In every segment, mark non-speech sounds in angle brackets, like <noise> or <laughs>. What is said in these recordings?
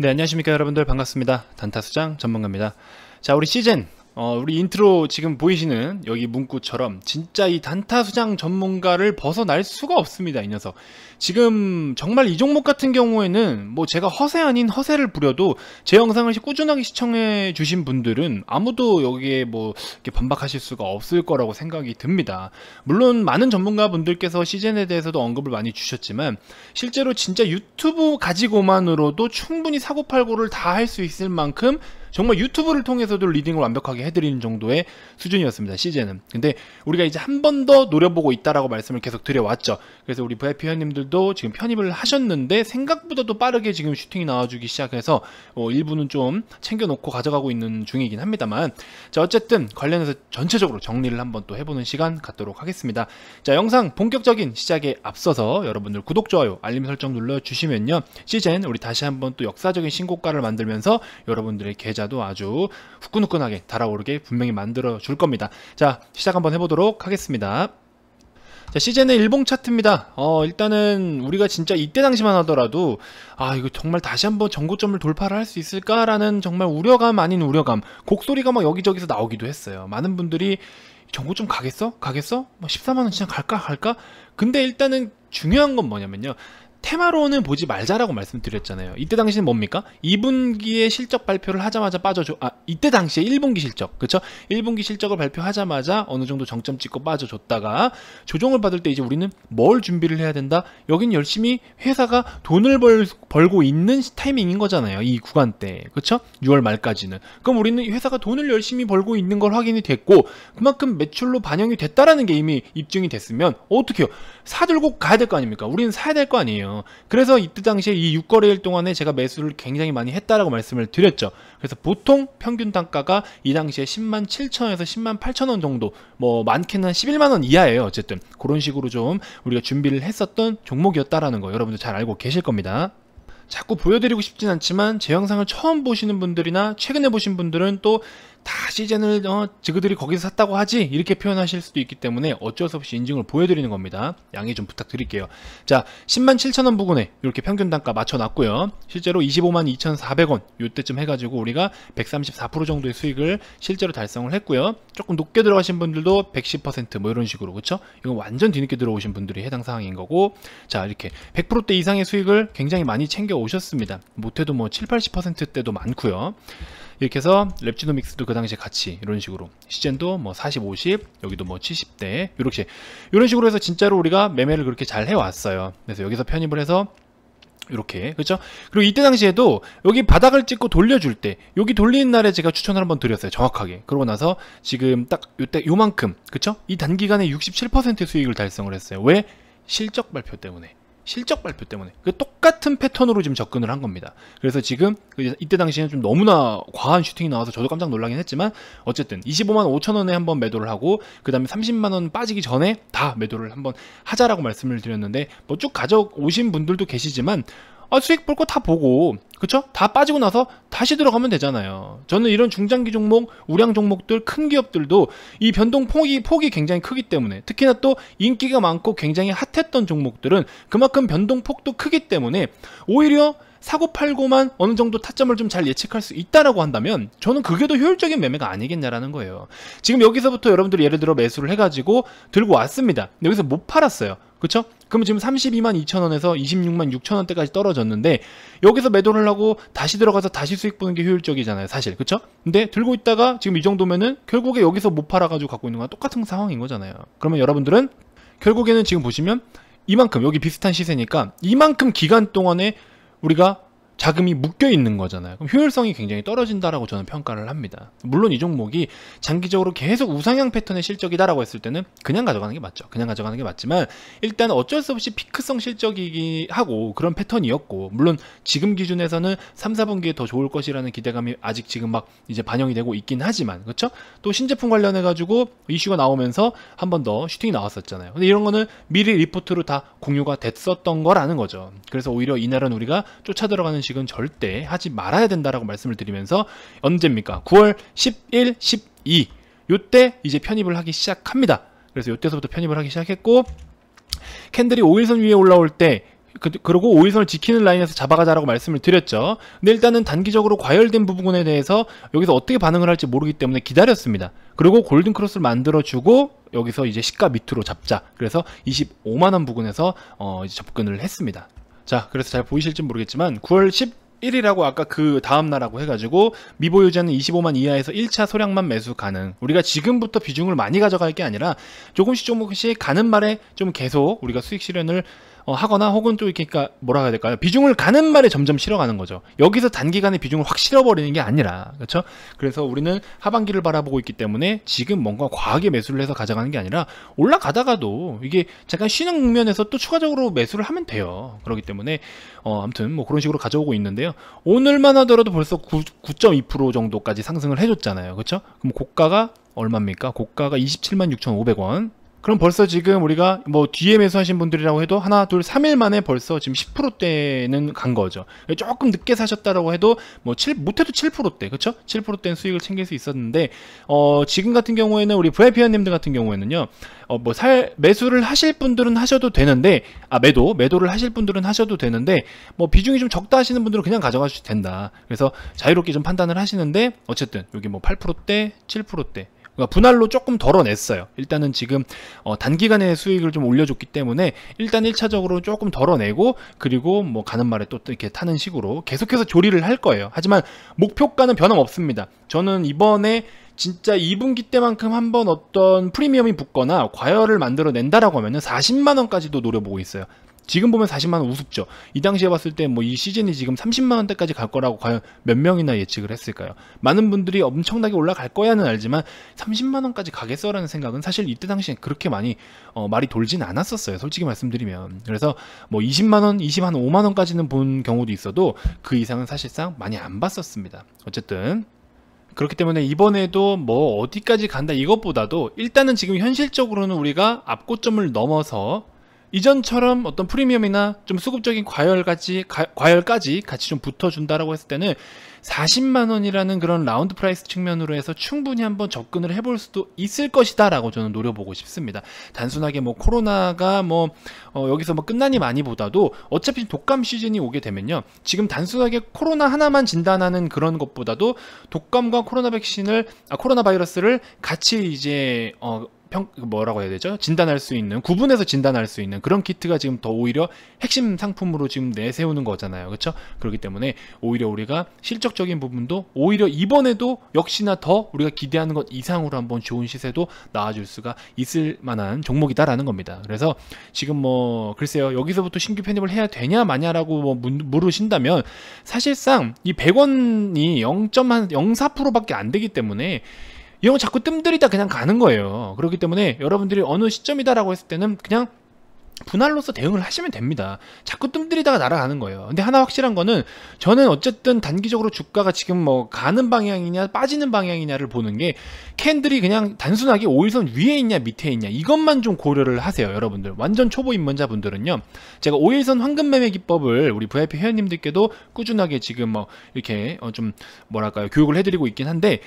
네, 안녕하십니까 여러분들 반갑습니다. 단타수장 전문가입니다. 자, 우리 시즌 어, 우리 인트로 지금 보이시는 여기 문구처럼 진짜 이 단타 수장 전문가를 벗어날 수가 없습니다. 이 녀석. 지금 정말 이 종목 같은 경우에는 뭐 제가 허세 아닌 허세를 부려도 제 영상을 꾸준하게 시청해 주신 분들은 아무도 여기에 뭐 반박하실 수가 없을 거라고 생각이 듭니다. 물론 많은 전문가 분들께서 시즌에 대해서도 언급을 많이 주셨지만 실제로 진짜 유튜브 가지고만으로도 충분히 사고팔고를 다 할 수 있을 만큼 정말 유튜브를 통해서도 리딩을 완벽하게 해드리는 정도의 수준이었습니다. 시즌은. 근데 우리가 이제 한 번 더 노려보고 있다라고 말씀을 계속 드려왔죠. 그래서 우리 VIP 회원님들도 지금 편입을 하셨는데 생각보다도 빠르게 지금 슈팅이 나와주기 시작해서 어, 일부는 좀 챙겨놓고 가져가고 있는 중이긴 합니다만 자 어쨌든 관련해서 전체적으로 정리를 한번 또 해보는 시간 갖도록 하겠습니다 자 영상 본격적인 시작에 앞서서 여러분들 구독 좋아요 알림 설정 눌러주시면요 시즌 우리 다시 한번 또 역사적인 신고가를 만들면서 여러분들의 계좌도 아주 후끈후끈하게 달아오르게 분명히 만들어 줄 겁니다 자 시작 한번 해보도록 하겠습니다 자, 시즌의 일봉 차트입니다. 어, 일단은 우리가 진짜 이때 당시만 하더라도 아, 이거 정말 다시 한번 전고점을 돌파를 할 수 있을까라는 정말 우려감 아닌 우려감, 곡소리가 막 여기저기서 나오기도 했어요. 많은 분들이 전고점 가겠어? 가겠어? 뭐 14만 원 진짜 갈까? 갈까? 근데 일단은 중요한 건 뭐냐면요. 테마로는 보지 말자라고 말씀드렸잖아요. 이때 당시는 뭡니까? 2분기에 실적 발표를 하자마자 빠져줘. 아, 이때 당시에 1분기 실적. 그쵸? 1분기 실적을 발표하자마자 어느 정도 정점 찍고 빠져줬다가 조정을 받을 때 이제 우리는 뭘 준비를 해야 된다? 여긴 열심히 회사가 돈을 벌, 벌고 있는 타이밍인 거잖아요. 이 구간 때. 그쵸? 6월 말까지는. 그럼 우리는 회사가 돈을 열심히 벌고 있는 걸 확인이 됐고 그만큼 매출로 반영이 됐다라는 게 이미 입증이 됐으면 어떻게 해요? 사들고 가야 될 거 아닙니까? 우리는 사야 될 거 아니에요. 거거든요. 그래서 이때 당시에 이 6거래일 동안에 제가 매수를 굉장히 많이 했다라고 말씀을 드렸죠. 그래서 보통 평균 단가가 이 당시에 10만 7천에서 10만 8천 원 정도 뭐 많게는 11만 원 이하예요. 어쨌든 그런 식으로 좀 우리가 준비를 했었던 종목이었다라는 거여러분도잘 알고 계실 겁니다. 자꾸 보여드리고 싶진 않지만 제 영상을 처음 보시는 분들이나 최근에 보신 분들은 또다 시즌을 어, 지그들이 거기서 샀다고 하지 이렇게 표현하실 수도 있기 때문에 어쩔 수 없이 인증을 보여드리는 겁니다. 양해 좀 부탁드릴게요. 자 10만 7천원 부근에 이렇게 평균 단가 맞춰놨고요. 실제로 25만 2,400원 요때쯤 해가지고 우리가 134% 정도의 수익을 실제로 달성을 했고요. 조금 높게 들어가신 분들도 110%뭐 이런 식으로 그쵸? 이건 완전 뒤늦게 들어오신 분들이 해당 상황인 거고 자 이렇게 100%대 이상의 수익을 굉장히 많이 챙겨 오셨습니다. 못해도 뭐 7, 80%대도 많고요. 이렇게 해서 랩지노믹스도 그 당시에 같이 이런 식으로 시젠도 뭐 40, 50 여기도 뭐 70대 이렇게 이런 식으로 해서 진짜로 우리가 매매를 그렇게 잘 해왔어요 그래서 여기서 편입을 해서 이렇게 그렇죠 그리고 이때 당시에도 여기 바닥을 찍고 돌려줄 때 여기 돌리는 날에 제가 추천을 한번 드렸어요 정확하게 그러고 나서 지금 딱 요때 요만큼 그렇죠이 단기간에 67%의 수익을 달성을 했어요 왜? 실적 발표 때문에 실적 발표 때문에 그 똑같은 패턴으로 지금 접근을 한 겁니다. 그래서 지금 그 이때 당시에는 좀 너무나 과한 슈팅이 나와서 저도 깜짝 놀라긴 했지만 어쨌든 25만 5천 원에 한번 매도를 하고 그 다음에 30만 원 빠지기 전에 다 매도를 한번 하자라고 말씀을 드렸는데 뭐 쭉 가져오신 분들도 계시지만 아, 수익 볼 거 다 보고 그쵸? 다 빠지고 나서 다시 들어가면 되잖아요. 저는 이런 중장기 종목, 우량 종목들, 큰 기업들도 이 변동 폭이, 폭이 굉장히 크기 때문에 특히나 또 인기가 많고 굉장히 핫했던 종목들은 그만큼 변동 폭도 크기 때문에 오히려 사고팔고만 어느 정도 타점을 좀 잘 예측할 수 있다라고 한다면 저는 그게 더 효율적인 매매가 아니겠냐라는 거예요. 지금 여기서부터 여러분들 이 예를 들어 매수를 해가지고 들고 왔습니다. 여기서 못 팔았어요. 그렇죠 그럼 지금 32만 2천 원에서 26만 6천 원대까지 떨어졌는데 여기서 매도를 하고 다시 들어가서 다시 수익 보는 게 효율적이잖아요 사실 그쵸? 근데 들고 있다가 지금 이 정도면은 결국에 여기서 못 팔아가지고 갖고 있는 건 똑같은 상황인 거잖아요 그러면 여러분들은 결국에는 지금 보시면 이만큼 여기 비슷한 시세니까 이만큼 기간 동안에 우리가 자금이 묶여 있는 거잖아요. 그럼 효율성이 굉장히 떨어진다라고 저는 평가를 합니다. 물론 이 종목이 장기적으로 계속 우상향 패턴의 실적이다라고 했을 때는 그냥 가져가는 게 맞죠. 그냥 가져가는 게 맞지만 일단 어쩔 수 없이 피크성 실적이기 하고 그런 패턴이었고 물론 지금 기준에서는 3, 4분기에 더 좋을 것이라는 기대감이 아직 지금 막 이제 반영이 되고 있긴 하지만 그렇죠? 또 신제품 관련해 가지고 이슈가 나오면서 한 번 더 슈팅이 나왔었잖아요. 근데 이런 거는 미리 리포트로 다 공유가 됐었던 거라는 거죠. 그래서 오히려 이날은 우리가 쫓아 들어가는 음식은 절대 하지 말아야 된다라고 말씀을 드리면서 언제입니까? 9월 10일, 12 요때 이제 편입을 하기 시작합니다. 그래서 요때서부터 편입을 하기 시작했고 캔들이 5일선 위에 올라올 때 그, 그리고 5일선을 지키는 라인에서 잡아가자라고 말씀을 드렸죠. 근데 일단은 단기적으로 과열된 부분에 대해서 여기서 어떻게 반응을 할지 모르기 때문에 기다렸습니다. 그리고 골든 크로스를 만들어주고 여기서 이제 시가 밑으로 잡자. 그래서 25만원 부근에서 어, 접근을 했습니다. 자, 그래서 잘 보이실지 모르겠지만 9월 11이라고 아까 그 다음 날하고 해가지고 미보 유자는 25만 이하에서 1차 소량만 매수 가능. 우리가 지금부터 비중을 많이 가져갈 게 아니라 조금씩 조금씩 가는 말에 좀 계속 우리가 수익 실현을 어, 하거나 혹은 또 이렇게 그러니까 뭐라 해야 될까요? 비중을 가는 말에 점점 실어가는 거죠. 여기서 단기간에 비중을 확 실어버리는 게 아니라 그렇죠? 그래서 우리는 하반기를 바라보고 있기 때문에 지금 뭔가 과하게 매수를 해서 가져가는 게 아니라 올라가다가도 이게 잠깐 쉬는 국면에서 또 추가적으로 매수를 하면 돼요. 그렇기 때문에 어, 아무튼 뭐 그런 식으로 가져오고 있는데요. 오늘만 하더라도 벌써 9.2% 정도까지 상승을 해줬잖아요. 그렇죠? 그럼 고가가 얼마입니까? 고가가 27만 6,500원. 그럼 벌써 지금 우리가 뭐 뒤에 매수하신 분들이라고 해도 하나 둘 3일 만에 벌써 지금 10%대는 간 거죠. 조금 늦게 사셨다라고 해도 뭐 7, 못해도 7%대 그렇죠? 7%대는 수익을 챙길 수 있었는데 어, 지금 같은 경우에는 우리 브라이피언님들 같은 경우에는요. 어, 뭐 살, 매수를 하실 분들은 하셔도 되는데 아 매도 매도를 하실 분들은 하셔도 되는데 뭐 비중이 좀 적다 하시는 분들은 그냥 가져가셔도 된다. 그래서 자유롭게 좀 판단을 하시는데 어쨌든 여기 뭐 8%대 7%대 그러니까 분할로 조금 덜어냈어요. 일단은 지금 어 단기간에 수익을 좀 올려줬기 때문에 일단 1차적으로 조금 덜어내고 그리고 뭐 가는 말에 또 이렇게 타는 식으로 계속해서 조리를 할 거예요. 하지만 목표가는 변함없습니다. 저는 이번에 진짜 2분기 때만큼 한번 어떤 프리미엄이 붙거나 과열을 만들어낸다라고 하면 은 40만원까지도 노려보고 있어요. 지금 보면 40만 원 우습죠. 이 당시에 봤을 때 뭐 이 시즌이 지금 30만 원대까지 갈 거라고 과연 몇 명이나 예측을 했을까요? 많은 분들이 엄청나게 올라갈 거야는 알지만 30만 원까지 가겠어라는 생각은 사실 이때 당시에 그렇게 많이 어, 말이 돌진 않았었어요. 솔직히 말씀드리면. 그래서 뭐 20만 원, 20한 5만 원까지는 본 경우도 있어도 그 이상은 사실상 많이 안 봤었습니다. 어쨌든 그렇기 때문에 이번에도 뭐 어디까지 간다 이것보다도 일단은 지금 현실적으로는 우리가 압고점을 넘어서 이전처럼 어떤 프리미엄이나 좀 수급적인 과열까지 과열까지 같이 좀 붙어준다라고 했을 때는 40만 원이라는 그런 라운드 프라이스 측면으로 해서 충분히 한번 접근을 해 볼 수도 있을 것이다라고 저는 노려보고 싶습니다. 단순하게 뭐 코로나가 뭐 어 여기서 뭐 끝나니 많이보다도 어차피 독감 시즌이 오게 되면요. 지금 단순하게 코로나 하나만 진단하는 그런 것보다도 독감과 코로나 백신을 아, 코로나 바이러스를 같이 이제 어평 그 뭐라고 해야 되죠? 진단할 수 있는 구분해서 진단할 수 있는 그런 키트가 지금 더 오히려 핵심 상품으로 지금 내세우는 거잖아요. 그렇죠? 그렇기 때문에 오히려 우리가 실적적인 부분도 오히려 이번에도 역시나 더 우리가 기대하는 것 이상으로 한번 좋은 시세도 나와줄 수가 있을 만한 종목이다라는 겁니다. 그래서 지금 뭐 글쎄요 여기서부터 신규 편입을 해야 되냐 마냐라고 뭐 물으신다면 사실상 이 100원이 0.04%밖에 안 되기 때문에 이런 거 자꾸 뜸들이다 그냥 가는 거예요. 그렇기 때문에 여러분들이 어느 시점이다라고 했을 때는 그냥 분할로서 대응을 하시면 됩니다. 자꾸 뜸들이다가 날아가는 거예요. 근데 하나 확실한 거는 저는 어쨌든 단기적으로 주가가 지금 뭐 가는 방향이냐 빠지는 방향이냐를 보는 게 캔들이 그냥 단순하게 5일선 위에 있냐 밑에 있냐 이것만 좀 고려를 하세요, 여러분들. 완전 초보 입문자분들은요. 제가 5일선 황금 매매 기법을 우리 VIP 회원님들께도 꾸준하게 지금 뭐 이렇게 어, 좀 뭐랄까요? 교육을 해 드리고 있긴 한데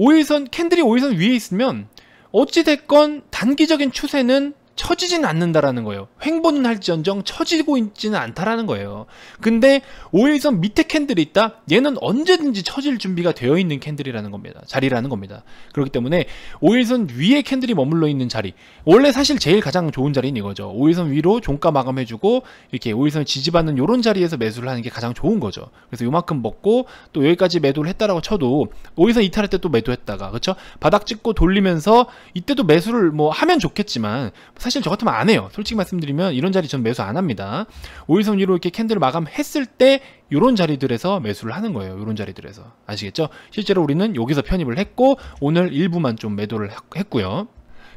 5일선 캔들이 5일선 위에 있으면 어찌됐건 단기적인 추세는 처지진 않는다라는 거예요. 횡보는 할지언정 처지고 있지는 않다라는 거예요. 근데 오일선 밑에 캔들이 있다? 얘는 언제든지 처질 준비가 되어 있는 캔들이라는 겁니다. 자리라는 겁니다. 그렇기 때문에 오일선 위에 캔들이 머물러 있는 자리. 원래 사실 제일 가장 좋은 자리는 이거죠. 오일선 위로 종가 마감해주고 이렇게 오일선 지지받는 이런 자리에서 매수를 하는 게 가장 좋은 거죠. 그래서 요만큼 먹고 또 여기까지 매도를 했다라고 쳐도 오일선 이탈할 때 또 매도했다가 그렇죠? 바닥 찍고 돌리면서 이때도 매수를 뭐 하면 좋겠지만 사실 사실 저 같으면 안 해요. 솔직히 말씀드리면 이런 자리 전 매수 안 합니다. 5일선 위로 이렇게 캔들 마감했을 때 이런 자리들에서 매수를 하는 거예요. 이런 자리들에서 아시겠죠? 실제로 우리는 여기서 편입을 했고 오늘 일부만 좀 매도를 했고요.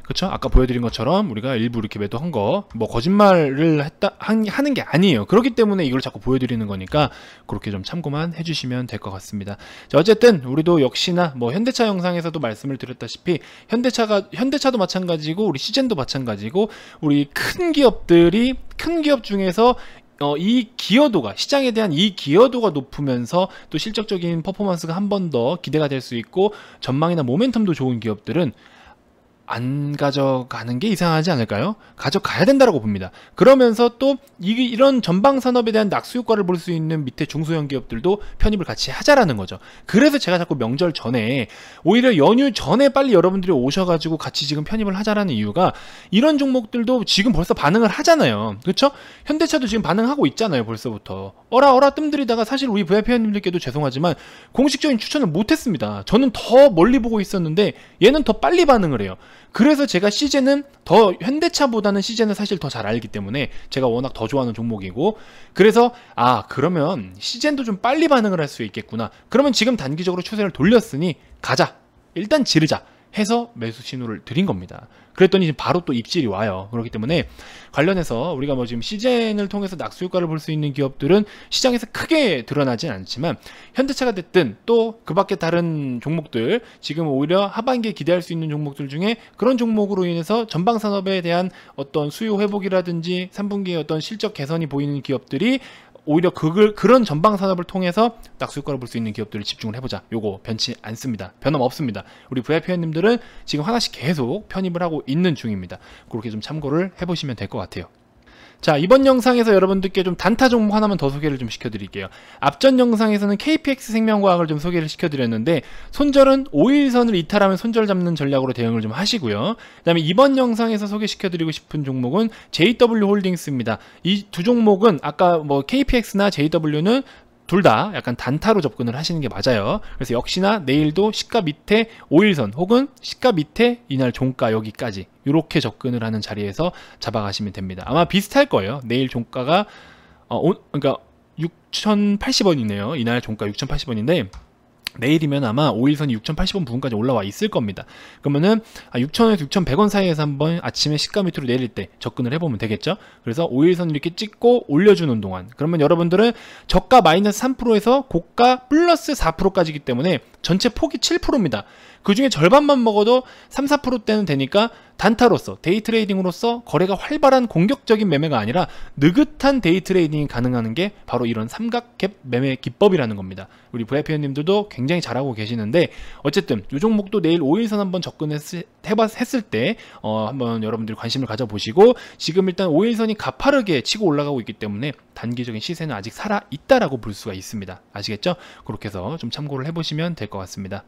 그렇죠? 아까 보여드린 것처럼 우리가 일부 이렇게 매도한 거 뭐 거짓말을 했다 한, 하는 게 아니에요. 그렇기 때문에 이걸 자꾸 보여드리는 거니까 그렇게 좀 참고만 해주시면 될 것 같습니다. 자, 어쨌든 우리도 역시나 뭐 현대차 영상에서도 말씀을 드렸다시피 현대차가 현대차도 마찬가지고 우리 시젠도 마찬가지고 우리 큰 기업들이 큰 기업 중에서 어, 이 기여도가 시장에 대한 이 기여도가 높으면서 또 실적적인 퍼포먼스가 한 번 더 기대가 될 수 있고 전망이나 모멘텀도 좋은 기업들은 안 가져가는 게 이상하지 않을까요? 가져가야 된다고 봅니다. 그러면서 또 이, 런 전방 산업에 대한 낙수 효과를 볼 수 있는 밑에 중소형 기업들도 편입을 같이 하자라는 거죠. 그래서 제가 자꾸 명절 전에 오히려 연휴 전에 빨리 여러분들이 오셔가지고 같이 지금 편입을 하자라는 이유가 이런 종목들도 지금 벌써 반응을 하잖아요. 그렇죠? 현대차도 지금 반응하고 있잖아요. 벌써부터 어라 어라 뜸들이다가 사실 우리 VIP님들께도 죄송하지만 공식적인 추천을 못했습니다. 저는 더 멀리 보고 있었는데 얘는 더 빨리 반응을 해요. 그래서 제가 시제는 더 현대차보다는 시제는 사실 더 잘 알기 때문에 제가 워낙 더 좋아하는 종목이고 그래서 아 그러면 시젠도 좀 빨리 반응을 할 수 있겠구나 그러면 지금 단기적으로 추세를 돌렸으니 가자 일단 지르자 해서 매수 신호를 드린 겁니다. 그랬더니 바로 또 입질이 와요. 그렇기 때문에 관련해서 우리가 뭐 지금 시젠을 통해서 낙수효과를 볼 수 있는 기업들은 시장에서 크게 드러나진 않지만 현대차가 됐든 또 그 밖에 다른 종목들 지금 오히려 하반기에 기대할 수 있는 종목들 중에 그런 종목으로 인해서 전방 산업에 대한 어떤 수요 회복이라든지 3분기에 어떤 실적 개선이 보이는 기업들이 오히려 그걸 그런 전방 산업을 통해서 낙수효과를 볼 수 있는 기업들을 집중을 해보자. 요거 변치 않습니다. 변함 없습니다. 우리 VIP 회원님들은 지금 하나씩 계속 편입을 하고 있는 중입니다. 그렇게 좀 참고를 해보시면 될 것 같아요. 자 이번 영상에서 여러분들께 좀 단타 종목 하나만 더 소개를 좀 시켜드릴게요 앞전 영상에서는 KPX 생명과학을 좀 소개를 시켜드렸는데 손절은 5일선을 이탈하면 손절 잡는 전략으로 대응을 좀 하시고요 그 다음에 이번 영상에서 소개시켜드리고 싶은 종목은 JW 홀딩스입니다 이 두 종목은 아까 뭐 KPX나 JW는 둘다 약간 단타로 접근을 하시는 게 맞아요. 그래서 역시나 내일도 시가 밑에 5일선 혹은 시가 밑에 이날 종가 여기까지 이렇게 접근을 하는 자리에서 잡아가시면 됩니다. 아마 비슷할 거예요. 내일 종가가 어, 그러니까 6,080원이네요. 이날 종가 6,080원인데 내일이면 아마 5일선이 6,080원 부근까지 올라와 있을 겁니다. 그러면은 6,000원에서 아, 6,100원 사이에서 한번 아침에 시가 밑으로 내릴 때 접근을 해보면 되겠죠. 그래서 5일선 이렇게 찍고 올려주는 동안 그러면 여러분들은 저가 마이너스 3%에서 고가 플러스 4%까지기 때문에 전체 폭이 7%입니다. 그 중에 절반만 먹어도 3, 4%대는 되니까 단타로서 데이트레이딩으로서 거래가 활발한 공격적인 매매가 아니라 느긋한 데이트레이딩이 가능한 게 바로 이런 삼각갭 매매 기법이라는 겁니다. 우리 부회원님들도 굉장히 잘하고 계시는데 어쨌든 이 종목도 내일 5일선 한번 접근했을 때 어, 한번 여러분들이 관심을 가져보시고 지금 일단 5일선이 가파르게 치고 올라가고 있기 때문에 단기적인 시세는 아직 살아있다라고 볼 수가 있습니다. 아시겠죠? 그렇게 해서 좀 참고를 해보시면 될 것 같습니다.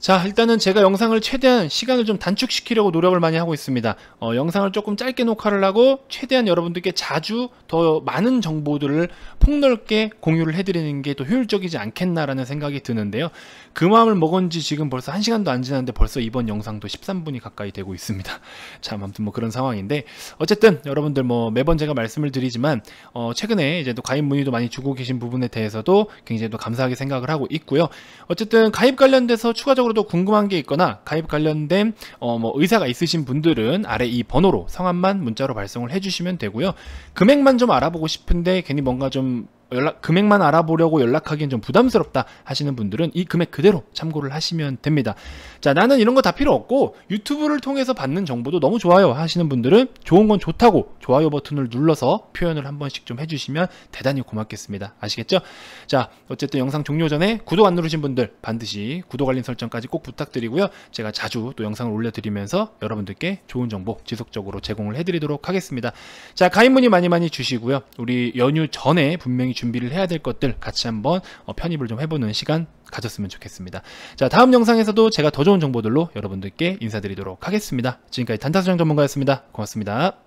자 일단은 제가 영상을 최대한 시간을 좀 단축시키려고 노력을 많이 하고 있습니다 어, 영상을 조금 짧게 녹화를 하고 최대한 여러분들께 자주 더 많은 정보들을 폭넓게 공유를 해드리는 게 더 효율적이지 않겠나라는 생각이 드는데요 그 마음을 먹은 지 지금 벌써 1시간도 안 지났는데 벌써 이번 영상도 13분이 가까이 되고 있습니다 <laughs> 참 아무튼 뭐 그런 상황인데 어쨌든 여러분들 뭐 매번 제가 말씀을 드리지만 어, 최근에 이제 또 가입 문의도 많이 주고 계신 부분에 대해서도 굉장히 또 감사하게 생각을 하고 있고요 어쨌든 가입 관련돼서 추가적으로 개인적으로도 궁금한 게 있거나 가입 관련된 어, 뭐 의사가 있으신 분들은 아래 이 번호로 성함만 문자로 발송을 해주시면 되고요. 금액만 좀 알아보고 싶은데 괜히 뭔가 좀 연락 금액만 알아보려고 연락하기엔 좀 부담스럽다 하시는 분들은 이 금액 그대로 참고를 하시면 됩니다. 자, 나는 이런 거 다 필요 없고 유튜브를 통해서 받는 정보도 너무 좋아요 하시는 분들은 좋은 건 좋다고 좋아요 버튼을 눌러서 표현을 한 번씩 좀 해주시면 대단히 고맙겠습니다. 아시겠죠? 자, 어쨌든 영상 종료 전에 구독 안 누르신 분들 반드시 구독 알림 설정까지 꼭 부탁드리고요. 제가 자주 또 영상을 올려드리면서 여러분들께 좋은 정보 지속적으로 제공을 해드리도록 하겠습니다. 자, 가입 문의 많이 많이 주시고요. 우리 연휴 전에 분명히 준비를 해야 될 것들 같이 한번 어, 편입을 좀 해보는 시간 가졌으면 좋겠습니다. 자 다음 영상에서도 제가 더 좋은 정보들로 여러분들께 인사드리도록 하겠습니다. 지금까지 단타수장 전문가였습니다. 고맙습니다.